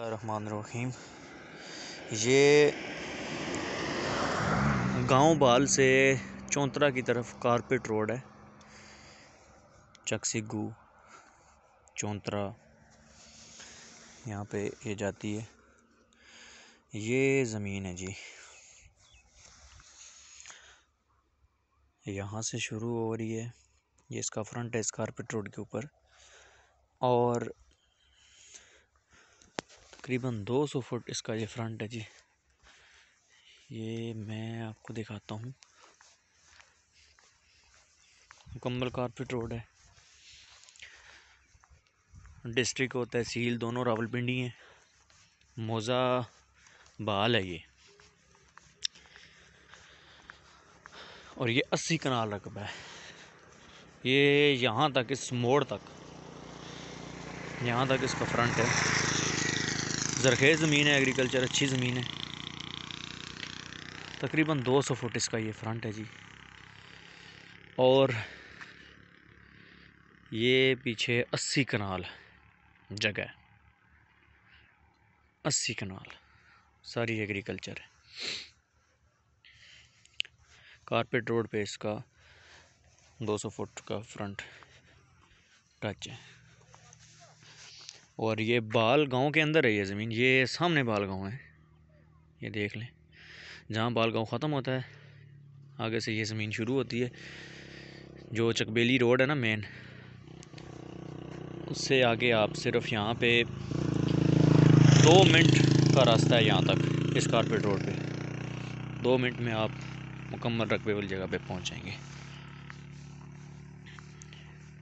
रहीम ये गांव बाल से चौंतरा की तरफ कारपेट रोड है चकसिगू चौंतरा यहाँ पे ये जाती है ये ज़मीन है जी यहाँ से शुरू हो रही है ये इसका फ्रंट है इस कारपेट रोड के ऊपर और तकरीबन 200 फुट इसका ये फ्रंट है जी ये मैं आपको दिखाता हूँ मुकम्मल कारपेट रोड है डिस्ट्रिक्ट और तहसील दोनों रावलपिंडी हैं मोज़ा बाल है ये और ये अस्सी कनाल रकबा है ये यहाँ तक इस मोड़ तक यहाँ तक इसका फ्रंट है जरखेज़ ज़मीन है एग्रीकल्चर अच्छी ज़मीन है तकरीबन 200 फुट इसका ये फ्रंट है जी और ये पीछे 80 कनाल जगह है अस्सी कनाल सारी एग्रीकल्चर है कारपेट रोड पे इसका 200 फुट का फ्रंट टच है और ये बाल गांव के अंदर है ये ज़मीन ये सामने बाल गांव है ये देख लें जहाँ बाल गांव ख़त्म होता है आगे से ये ज़मीन शुरू होती है जो चकबेली रोड है ना मेन उससे आगे आप सिर्फ यहाँ पे दो मिनट का रास्ता है यहाँ तक इस कारपेट रोड पे दो मिनट में आप मुकम्मल रकबे वाली जगह पे पहुँच जाएंगे